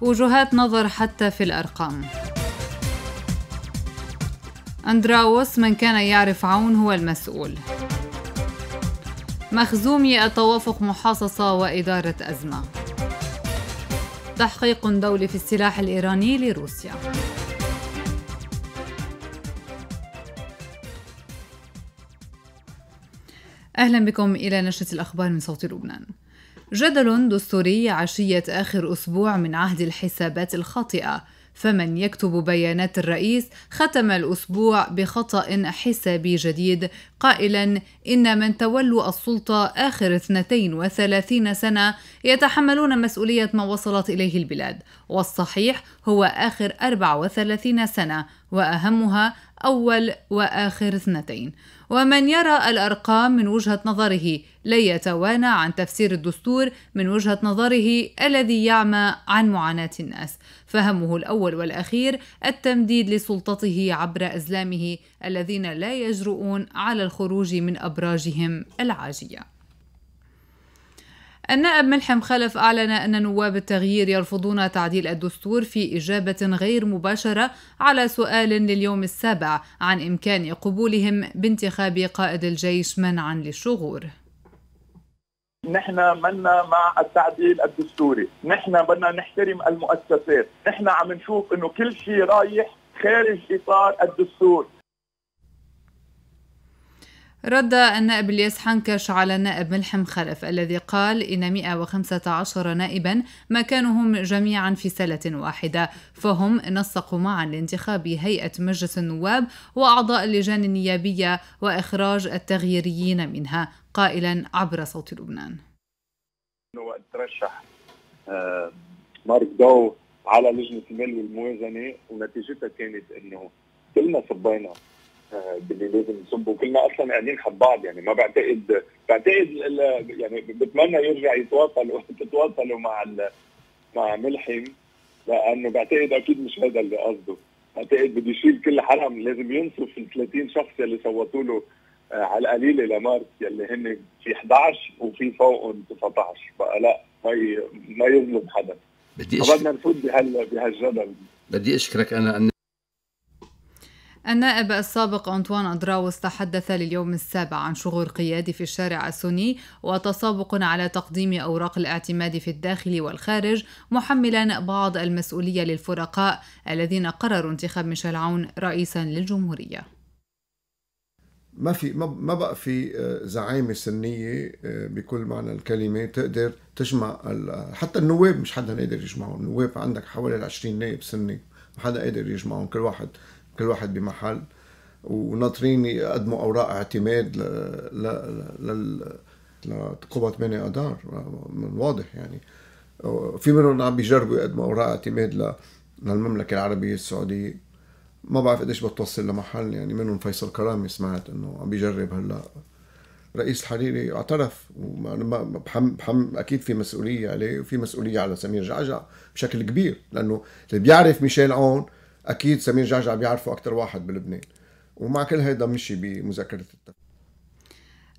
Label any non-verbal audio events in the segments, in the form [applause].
وجهات نظر حتى في الارقام أندراوس من كان يعرف عون هو المسؤول مخزومي التوافق محاصصة وإدارة أزمة تحقيق دولي في السلاح الإيراني لروسيا أهلا بكم إلى نشرة الأخبار من صوت لبنان جدل دستوري عشية آخر أسبوع من عهد الحسابات الخاطئة فمن يكتب بيانات الرئيس ختم الأسبوع بخطأ حسابي جديد قائلا إن من تولوا السلطة آخر 32 سنة يتحملون مسؤولية ما وصلت إليه البلاد والصحيح هو آخر 34 سنة وأهمها أول وآخر اثنتين ومن يرى الأرقام من وجهة نظره لا يتوانى عن تفسير الدستور من وجهة نظره الذي يعمى عن معاناة الناس فهمه الأول والأخير التمديد لسلطته عبر أزلامه الذين لا يجرؤون على الخروج من أبراجهم العاجية النائب ملحم خلف أعلن أن نواب التغيير يرفضون تعديل الدستور في إجابة غير مباشرة على سؤال لليوم السابع عن إمكان قبولهم بانتخاب قائد الجيش منعا للشغور نحن منا مع التعديل الدستوري نحن بدنا نحترم المؤسسات نحن عم نشوف انه كل شيء رايح خارج اطار الدستور رد النائب الياس حنكش على النائب ملحم خلف الذي قال إن 115 نائبا مكانهم جميعا في سلة واحدة فهم نسقوا معا لانتخاب هيئة مجلس النواب وأعضاء اللجان النيابية وإخراج التغييريين منها قائلا عبر صوت لبنان ترشح آه، مارك دو على لجنة المال والموازنة ونتيجتها كانت أنه كلنا صبينا باللي لازم نصبه كلنا اصلا قاعدين حد بعض يعني ما بعتقد بعتقد يعني بتمنى يرجع يتواصل [laughs] تتواصلوا مع مع ملحم لانه بعتقد اكيد مش هذا اللي قصده بعتقد بده يشيل كل حرام لازم ينصف ال 30 شخص اللي صوتوا له آه، على القليله لمارس يلي هن في 11 وفي فوقهم 19 بقى لا ما ما يظلم حدا بدي اشكرك نفوت بهال بهالجدل بدي اشكرك انا أن النائب السابق أنطوان أدراوس تحدث لليوم السابع عن شغور قيادي في الشارع السني وتسابق على تقديم أوراق الاعتماد في الداخل والخارج محملا بعض المسؤولية للفرقاء الذين قرروا انتخاب ميشيل عون رئيسا للجمهورية ما في ما بقى في آه، زعامه سنيه آه، بكل معنى الكلمه تقدر تجمع حتى النواب مش حدا قادر يجمعهم، النواب عندك حوالي 20 نائب سني ما حدا قادر يجمعهم كل واحد كل واحد بمحل وناطرين يقدموا اوراق اعتماد ل ل لقوى 8 اذار من واضح يعني في منهم عم بيجربوا يقدموا اوراق اعتماد ل... للمملكه العربيه السعوديه ما بعرف قديش بتوصل لمحل يعني منهم فيصل كرامي سمعت انه عم بيجرب هلا رئيس الحريري اعترف بحم بحم اكيد في مسؤوليه عليه وفي مسؤوليه على سمير جعجع بشكل كبير لانه اللي بيعرف ميشيل عون اكيد سمير جعجع بيعرفه اكثر واحد بلبنان ومع كل هيدا مشي بمذاكره التفكير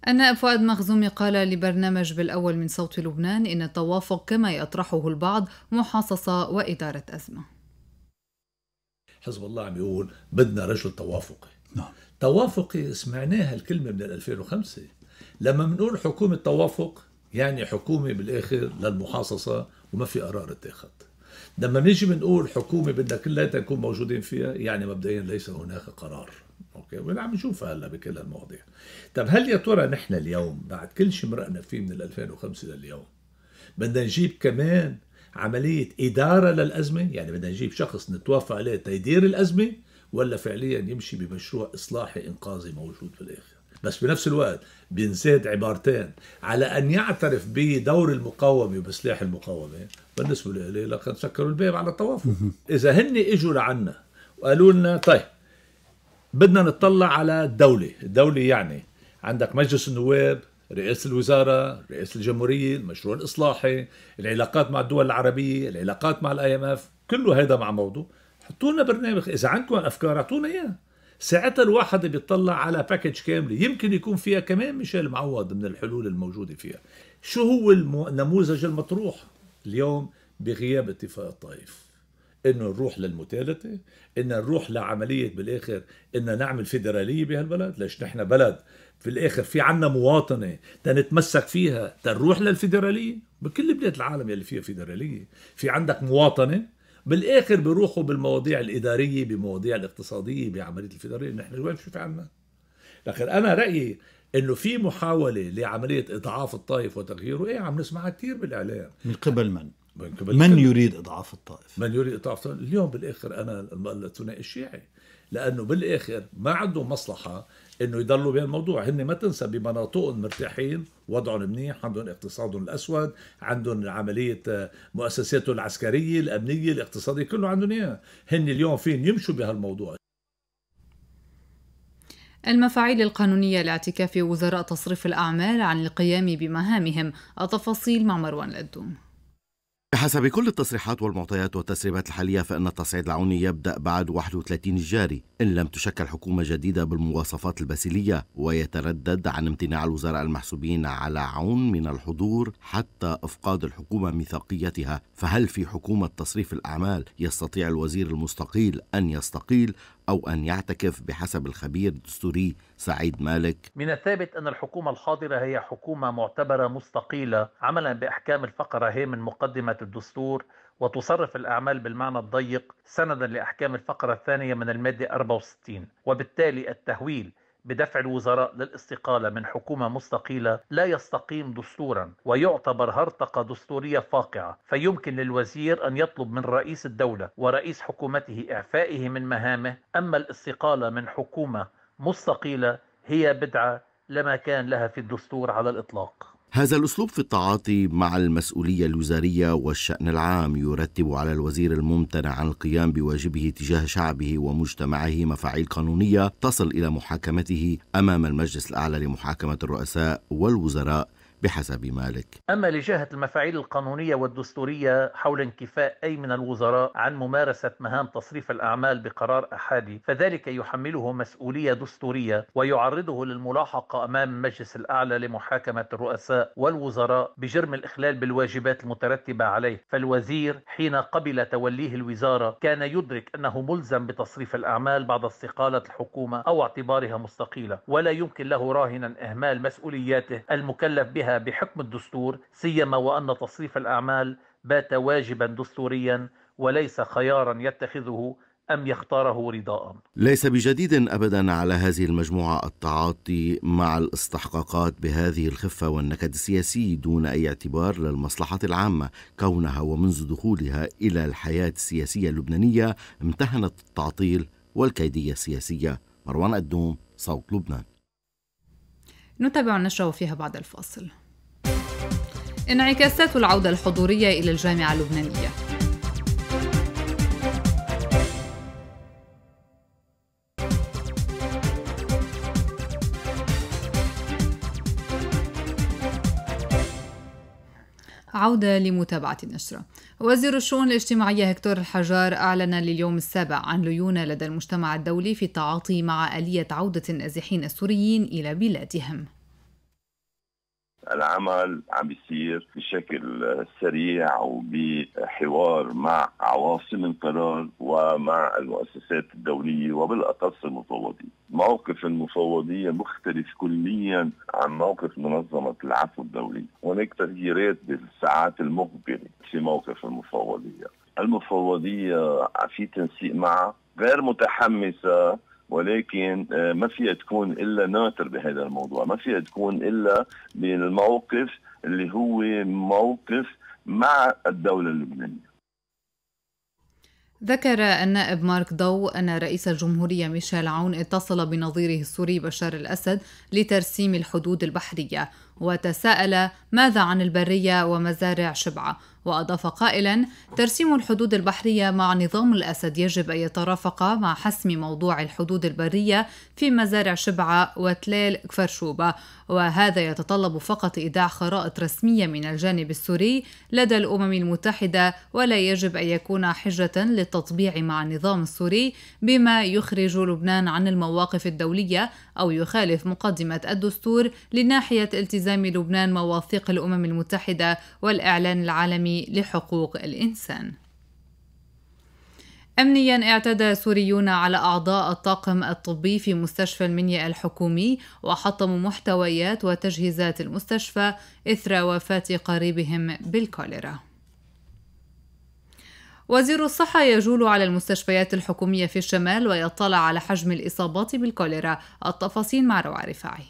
أن فؤاد مخزومي قال لبرنامج بالأول من صوت لبنان إن التوافق كما يطرحه البعض محاصصة وإدارة أزمة حزب الله عم يقول بدنا رجل توافقي نعم. توافقي سمعناها الكلمة من 2005 لما بنقول حكومة توافق يعني حكومة بالآخر للمحاصصة وما في قرار اتخذ لما نيجي بنقول حكومه بدنا كلها تكون موجودين فيها يعني مبدئيا ليس هناك قرار اوكي وين عم نشوفها هلا بكل المواضيع طب هل يا ترى نحن اليوم بعد كل شيء مرقنا فيه من 2005 لليوم بدنا نجيب كمان عمليه اداره للازمه يعني بدنا نجيب شخص نتوافق عليه تيدير الازمه ولا فعليا يمشي بمشروع اصلاحي انقاذي موجود بالاخر بس بنفس الوقت بينزاد عبارتين على أن يعترف بدور المقاومة وبسلاح المقاومة بالنسبة لي لقد سكروا الباب على التوافق إذا هن إجوا لعنا وقالوا لنا طيب بدنا نطلع على الدولة الدولة يعني عندك مجلس النواب رئاسة الوزارة رئاسة الجمهورية المشروع الإصلاحي العلاقات مع الدول العربية العلاقات مع الاي ام اف كله هيدا مع موضوع حطوا لنا برنامج اذا عندكم افكار اعطونا اياه ساعتها الواحد بيطلع على باكج كامله يمكن يكون فيها كمان ميشيل معوض من الحلول الموجوده فيها شو هو النموذج المطروح اليوم بغياب اتفاق الطائف انه نروح للمثالثه ان نروح لعمليه بالاخر ان نعمل فيدراليه بهالبلد ليش نحن بلد في الاخر في عنا مواطنه تنتمسك فيها تنروح للفيدراليه بكل بلاد العالم يلي فيها فيدراليه في عندك مواطنه بالاخر بيروحوا بالمواضيع الاداريه بمواضيع الاقتصاديه بعمليه الفيدراليه نحن وين في عنا لكن انا رايي انه في محاوله لعمليه اضعاف الطائف وتغييره ايه عم نسمعها كثير بالاعلام من قبل من من, قبل من يريد اضعاف الطائف من يريد اضعاف الطائف اليوم بالاخر انا الثنائي الشيعي لانه بالاخر ما عنده مصلحه انه يضلوا بهالموضوع هن ما تنسى بمناطقهم مرتاحين وضعهم منيح عندهم اقتصادهم الاسود عندهم عمليه آه، مؤسساتهم العسكريه الامنيه الاقتصاديه كله عندهم اياه هن اليوم فين يمشوا بهالموضوع المفاعيل القانونية لاعتكاف وزراء تصريف الأعمال عن القيام بمهامهم التفاصيل مع مروان الدوم بحسب كل التصريحات والمعطيات والتسريبات الحالية فإن التصعيد العوني يبدأ بعد 31 الجاري إن لم تشكل حكومة جديدة بالمواصفات البسيلية ويتردد عن امتناع الوزراء المحسوبين على عون من الحضور حتى إفقاد الحكومة ميثاقيتها فهل في حكومة تصريف الأعمال يستطيع الوزير المستقيل أن يستقيل أو أن يعتكف بحسب الخبير الدستوري سعيد مالك من الثابت أن الحكومة الحاضرة هي حكومة معتبرة مستقيلة عملا بأحكام الفقرة هي من مقدمة الدستور وتصرف الأعمال بالمعنى الضيق سندا لأحكام الفقرة الثانية من المادة 64 وبالتالي التهويل بدفع الوزراء للاستقالة من حكومة مستقيلة لا يستقيم دستورا ويعتبر هرطقة دستورية فاقعة فيمكن للوزير أن يطلب من رئيس الدولة ورئيس حكومته إعفائه من مهامه أما الاستقالة من حكومة مستقيلة هي بدعة لما كان لها في الدستور على الإطلاق هذا الأسلوب في التعاطي مع المسؤولية الوزارية والشأن العام يرتب على الوزير الممتنع عن القيام بواجبه تجاه شعبه ومجتمعه مفاعيل قانونية تصل إلى محاكمته أمام المجلس الأعلى لمحاكمة الرؤساء والوزراء بحسب مالك أما لجهة المفاعيل القانونية والدستورية حول انكفاء أي من الوزراء عن ممارسة مهام تصريف الأعمال بقرار أحادي فذلك يحمله مسؤولية دستورية ويعرضه للملاحقة أمام المجلس الأعلى لمحاكمة الرؤساء والوزراء بجرم الإخلال بالواجبات المترتبة عليه فالوزير حين قبل توليه الوزارة كان يدرك أنه ملزم بتصريف الأعمال بعد استقالة الحكومة أو اعتبارها مستقيلة ولا يمكن له راهنا إهمال مسؤولياته المكلف بها عليها بحكم الدستور سيما وأن تصريف الأعمال بات واجبا دستوريا وليس خيارا يتخذه أم يختاره رضاء ليس بجديد أبدا على هذه المجموعة التعاطي مع الاستحقاقات بهذه الخفة والنكد السياسي دون أي اعتبار للمصلحة العامة كونها ومنذ دخولها إلى الحياة السياسية اللبنانية امتهنت التعطيل والكيدية السياسية مروان قدوم صوت لبنان نتابع النشرة وفيها بعد الفاصل انعكاسات العودة الحضورية إلى الجامعة اللبنانية عودة لمتابعة النشرة وزير الشؤون الاجتماعية هكتور الحجار أعلن لليوم السابع عن ليونة لدى المجتمع الدولي في التعاطي مع آلية عودة النازحين السوريين إلى بلادهم العمل عم بيصير بشكل سريع وبحوار مع عواصم القرار ومع المؤسسات الدولية وبالأخص المفوضية موقف المفوضية مختلف كليا عن موقف منظمة العفو الدولية هناك تغييرات بالساعات المقبلة في موقف المفوضية المفوضية في تنسيق معها غير متحمسة ولكن آه، ما فيها تكون الا ناطر بهذا الموضوع ما فيها تكون الا بالموقف اللي هو موقف مع الدوله اللبنانيه ذكر النائب مارك ضو أن رئيس الجمهورية ميشيل عون اتصل بنظيره السوري بشار الأسد لترسيم الحدود البحرية وتساءل ماذا عن البرية ومزارع شبعة وأضاف قائلا ترسيم الحدود البحرية مع نظام الأسد يجب أن يترافق مع حسم موضوع الحدود البرية في مزارع شبعة وتلال كفرشوبة وهذا يتطلب فقط إيداع خرائط رسمية من الجانب السوري لدى الأمم المتحدة ولا يجب أن يكون حجة للتطبيع مع النظام السوري بما يخرج لبنان عن المواقف الدولية أو يخالف مقدمة الدستور لناحية التزام لبنان مواثيق الأمم المتحدة والإعلان العالمي لحقوق الإنسان أمنيا اعتدى سوريون على أعضاء الطاقم الطبي في مستشفى المنيا الحكومي وحطموا محتويات وتجهيزات المستشفى إثر وفاة قريبهم بالكوليرا وزير الصحة يجول على المستشفيات الحكومية في الشمال ويطلع على حجم الإصابات بالكوليرا التفاصيل مع روعة رفاعي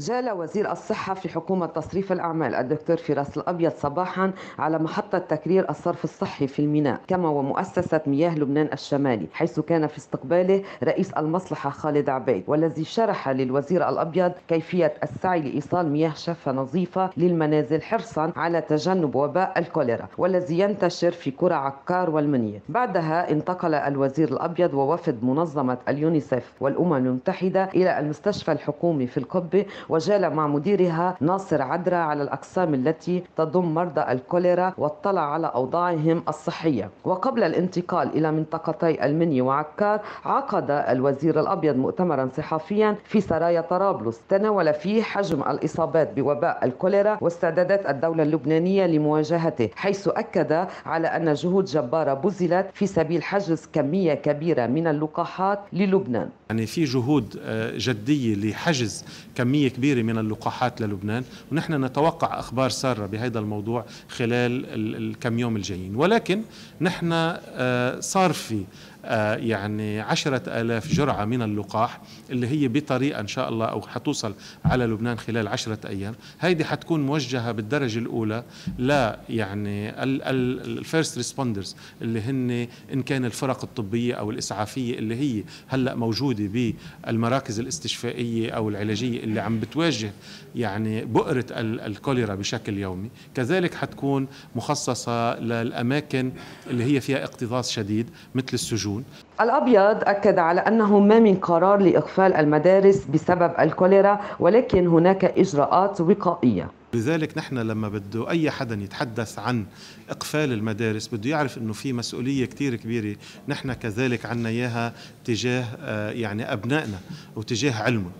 جال وزير الصحة في حكومة تصريف الأعمال الدكتور فراس الأبيض صباحا على محطة تكرير الصرف الصحي في الميناء كما ومؤسسة مياه لبنان الشمالي حيث كان في استقباله رئيس المصلحة خالد عبيد والذي شرح للوزير الأبيض كيفية السعي لإيصال مياه شافة نظيفة للمنازل حرصا على تجنب وباء الكوليرا والذي ينتشر في قرى عكار والمنية بعدها انتقل الوزير الأبيض ووفد منظمة اليونيسف والأمم المتحدة إلى المستشفى الحكومي في القبة وجال مع مديرها ناصر عدرا على الأقسام التي تضم مرضى الكوليرا واطلع على أوضاعهم الصحية وقبل الانتقال إلى منطقتي المني وعكار عقد الوزير الأبيض مؤتمرا صحفيا في سرايا طرابلس تناول فيه حجم الإصابات بوباء الكوليرا واستعدادات الدولة اللبنانية لمواجهته حيث أكد على أن جهود جبارة بذلت في سبيل حجز كمية كبيرة من اللقاحات للبنان يعني في جهود آه، جدية لحجز كمية كبيرة من اللقاحات للبنان ونحن نتوقع أخبار سارة بهذا الموضوع خلال الكم يوم الجايين ولكن نحن آه، صار في آه، يعني عشرة ألاف جرعة من اللقاح اللي هي بطريقة إن شاء الله أو حتوصل على لبنان خلال عشرة أيام هيدي حتكون موجهة بالدرجة الأولى لا يعني الفيرست ريسبوندرز اللي هن إن كان الفرق الطبية أو الإسعافية اللي هي هلأ موجودة بالمراكز الاستشفائية أو العلاجية اللي عم بتواجه يعني بؤرة الكوليرا بشكل يومي كذلك حتكون مخصصة للأماكن اللي هي فيها اقتضاص شديد مثل السجون السجون الأبيض أكد على أنه ما من قرار لإقفال المدارس بسبب الكوليرا ولكن هناك إجراءات وقائية لذلك نحن لما بده أي حدا يتحدث عن إقفال المدارس بده يعرف أنه في مسؤولية كتير كبيرة نحن كذلك عنا إياها تجاه آه، يعني أبنائنا وتجاه علمهم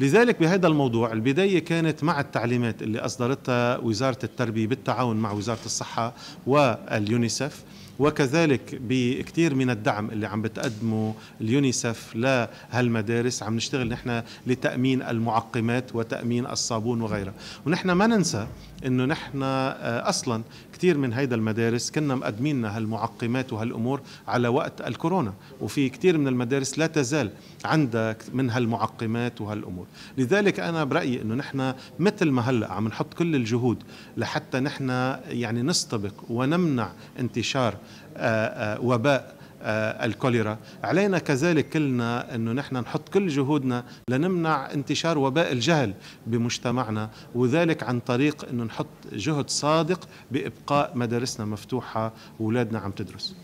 لذلك بهذا الموضوع البداية كانت مع التعليمات اللي أصدرتها وزارة التربية بالتعاون مع وزارة الصحة واليونيسف وكذلك بكثير من الدعم اللي عم بتقدمه اليونيسف لهالمدارس عم نشتغل نحن لتامين المعقمات وتامين الصابون وغيرها ونحن ما ننسى انه نحن آه، اصلا كثير من هيدا المدارس كنا مقدمين هالمعقمات وهالامور على وقت الكورونا وفي كثير من المدارس لا تزال عندها من هالمعقمات وهالامور لذلك انا برايي انه نحن مثل ما هلا عم نحط كل الجهود لحتى نحن يعني نستبق ونمنع انتشار وباء آه، الكوليرا علينا كذلك كلنا أنه نحن نحط كل جهودنا لنمنع انتشار وباء الجهل بمجتمعنا وذلك عن طريق أنه نحط جهد صادق بإبقاء مدارسنا مفتوحة وولادنا عم تدرس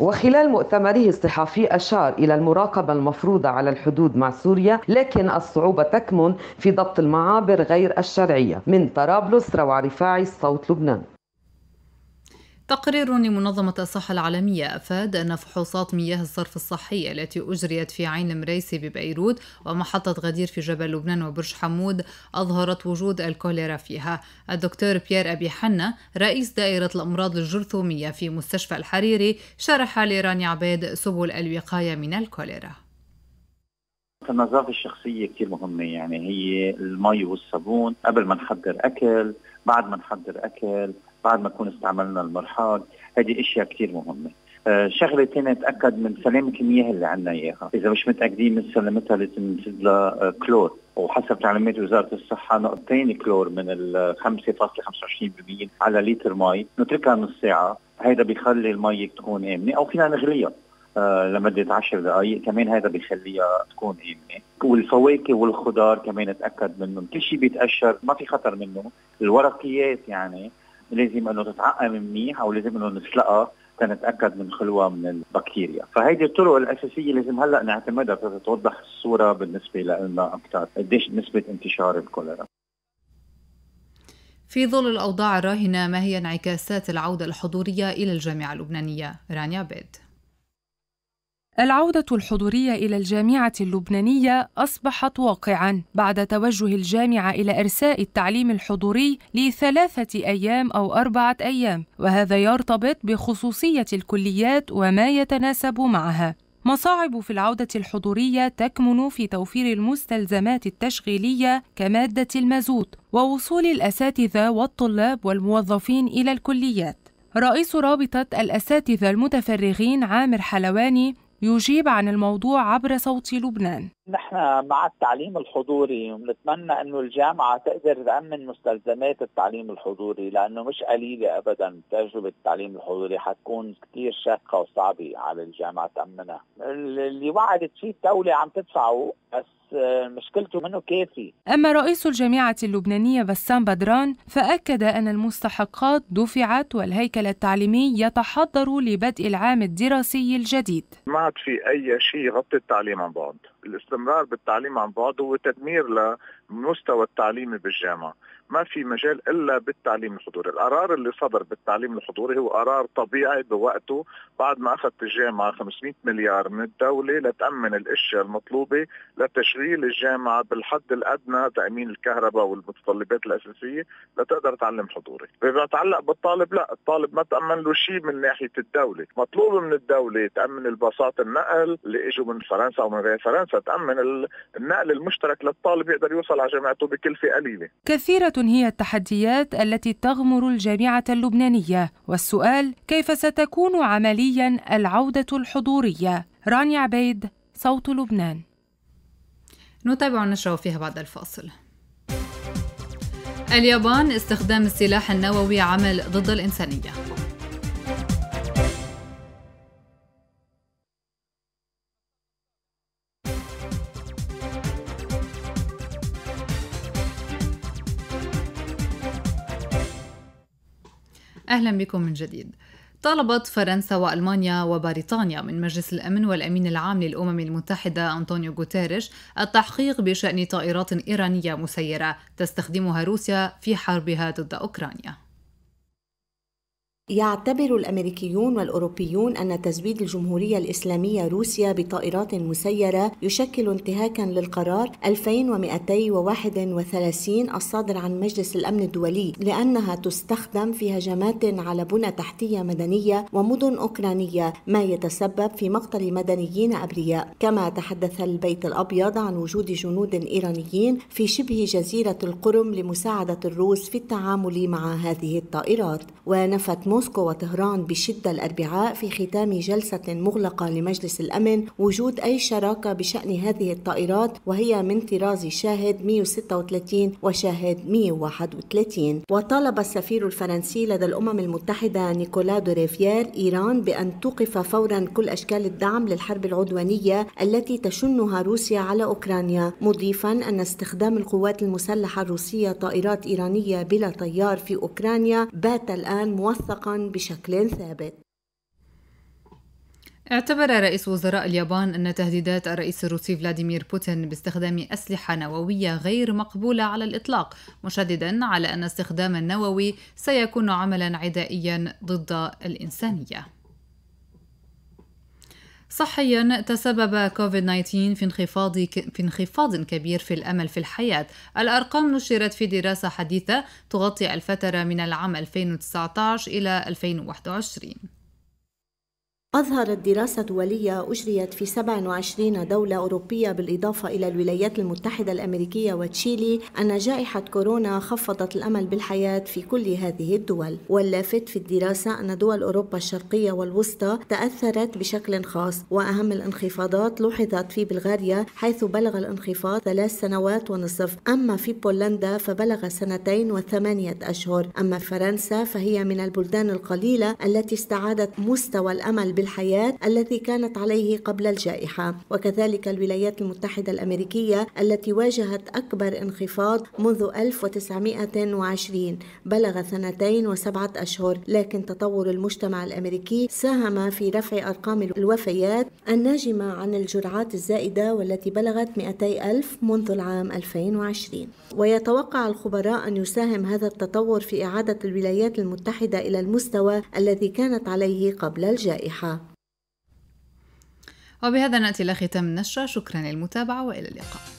وخلال مؤتمره الصحفي أشار إلى المراقبة المفروضة على الحدود مع سوريا لكن الصعوبة تكمن في ضبط المعابر غير الشرعية من طرابلس روع رفاعي صوت لبنان تقرير لمنظمة الصحة العالمية أفاد أن فحوصات مياه الصرف الصحي التي أجريت في عين المريسي ببيروت ومحطة غدير في جبل لبنان وبرج حمود أظهرت وجود الكوليرا فيها الدكتور بيير أبي حنا رئيس دائرة الأمراض الجرثومية في مستشفى الحريري شرح لراني عبيد سبل الوقاية من الكوليرا النظافة الشخصية كثير مهمة يعني هي المي والصابون قبل ما نحضر أكل بعد ما نحضر أكل بعد ما نكون استعملنا المرحاض هذه اشياء كثير مهمه آه، شغله ثانيه نتاكد من سلامه المياه اللي عندنا اياها، اذا مش متاكدين من سلامتها لازم نزيد لها آه، كلور، وحسب تعليمات وزاره الصحه نقطتين كلور من ال 5.25% على لتر مي، نتركها نص ساعه، هيدا بيخلي المي تكون امنه او فينا نغليها. آه، لمدة 10 دقائق كمان هذا بيخليها تكون آمنة والفواكه والخضار كمان اتأكد منهم كل شيء بيتاشر ما في خطر منه الورقيات يعني لازم انه تتعقم منيح او لازم انه نسلقها تنتاكد من خلوها من البكتيريا، فهيدي الطرق الاساسيه لازم هلا نعتمدها تتوضح الصوره بالنسبه لنا اكثر، قديش نسبه انتشار الكوليرا. في ظل الأوضاع الراهنة ما هي انعكاسات العودة الحضورية إلى الجامعة اللبنانية؟ رانيا بيد العودة الحضورية إلى الجامعة اللبنانية أصبحت واقعاً بعد توجه الجامعة إلى إرساء التعليم الحضوري لثلاثة أيام أو أربعة أيام، وهذا يرتبط بخصوصية الكليات وما يتناسب معها. مصاعب في العودة الحضورية تكمن في توفير المستلزمات التشغيلية كمادة المازوت، ووصول الأساتذة والطلاب والموظفين إلى الكليات. رئيس رابطة الأساتذة المتفرغين عامر حلواني يجيب عن الموضوع عبر صوت لبنان نحن مع التعليم الحضوري ونتمنى انه الجامعه تقدر تامن مستلزمات التعليم الحضوري لانه مش قليله ابدا تجربه التعليم الحضوري حتكون كثير شاقه وصعبه على الجامعه تامنها اللي وعدت فيه الدوله عم تدفعه بس مشكلته منه كافي أما رئيس الجامعة اللبنانية بسام بدران فأكد أن المستحقات دفعت والهيكل التعليمي يتحضر لبدء العام الدراسي الجديد ما عاد في أي شيء يغطي التعليم عن بعد الاستمرار بالتعليم عن بعد هو تدمير لمستوى التعليم بالجامعه ما في مجال الا بالتعليم الحضوري، القرار اللي صدر بالتعليم الحضوري هو قرار طبيعي بوقته بعد ما اخذت الجامعه 500 مليار من الدوله لتامن الاشياء المطلوبه لتشغيل الجامعه بالحد الادنى تامين الكهرباء والمتطلبات الاساسيه لتقدر تعلم حضوري، بما يتعلق بالطالب لا، الطالب ما تامن له شيء من ناحيه الدوله، مطلوب من الدوله تامن الباصات النقل اللي اجوا من فرنسا ومن غير فرنسا، تامن النقل المشترك للطالب يقدر يوصل على جامعته بكلفه قليله. كثيرة هي التحديات التي تغمر الجامعة اللبنانية والسؤال كيف ستكون عمليا العودة الحضورية رانيا عبيد صوت لبنان نتابع النشرة فيها بعد الفاصل اليابان استخدام السلاح النووي عمل ضد الإنسانية أهلا بكم من جديد طالبت فرنسا والمانيا وبريطانيا من مجلس الامن والامين العام للامم المتحده انطونيو غوتيريش التحقيق بشان طائرات ايرانيه مسيره تستخدمها روسيا في حربها ضد اوكرانيا يعتبر الامريكيون والاوروبيون ان تزويد الجمهوريه الاسلاميه روسيا بطائرات مسيره يشكل انتهاكا للقرار 2231 الصادر عن مجلس الامن الدولي لانها تستخدم في هجمات على بنى تحتيه مدنيه ومدن اوكرانيه ما يتسبب في مقتل مدنيين ابرياء كما تحدث البيت الابيض عن وجود جنود ايرانيين في شبه جزيره القرم لمساعده الروس في التعامل مع هذه الطائرات ونفت موسكو وطهران بشدة الأربعاء في ختام جلسة مغلقة لمجلس الأمن وجود أي شراكة بشأن هذه الطائرات وهي من طراز شاهد 136 وشاهد 131 وطالب السفير الفرنسي لدى الأمم المتحدة نيكولا دوريفيير إيران بأن توقف فورا كل أشكال الدعم للحرب العدوانية التي تشنها روسيا على أوكرانيا مضيفا أن استخدام القوات المسلحة الروسية طائرات إيرانية بلا طيار في أوكرانيا بات الآن موثقا انطلاقا بشكل ثابت اعتبر رئيس وزراء اليابان أن تهديدات الرئيس الروسي فلاديمير بوتين باستخدام أسلحة نووية غير مقبولة على الإطلاق مشددا على أن استخدام النووي سيكون عملا عدائيا ضد الإنسانية صحيا تسبب كوفيد 19 في انخفاض في انخفاض كبير في الامل في الحياه. الارقام نشرت في دراسه حديثه تغطي الفتره من العام 2019 الى 2021. أظهرت دراسة دولية أجريت في 27 دولة أوروبية بالإضافة إلى الولايات المتحدة الأمريكية وتشيلي أن جائحة كورونا خفضت الأمل بالحياة في كل هذه الدول واللافت في الدراسة أن دول أوروبا الشرقية والوسطى تأثرت بشكل خاص وأهم الانخفاضات لوحظت في بلغاريا حيث بلغ الانخفاض ثلاث سنوات ونصف أما في بولندا فبلغ سنتين وثمانية أشهر أما فرنسا فهي من البلدان القليلة التي استعادت مستوى الأمل بالحياة الحياة الذي كانت عليه قبل الجائحة وكذلك الولايات المتحدة الأمريكية التي واجهت أكبر انخفاض منذ 1920 بلغ سنتين وسبعة أشهر لكن تطور المجتمع الأمريكي ساهم في رفع أرقام الوفيات الناجمة عن الجرعات الزائدة والتي بلغت 200 ألف منذ العام 2020 ويتوقع الخبراء أن يساهم هذا التطور في إعادة الولايات المتحدة إلى المستوى الذي كانت عليه قبل الجائحة وبهذا نأتي إلى ختام النشرة شكرا للمتابعة وإلى اللقاء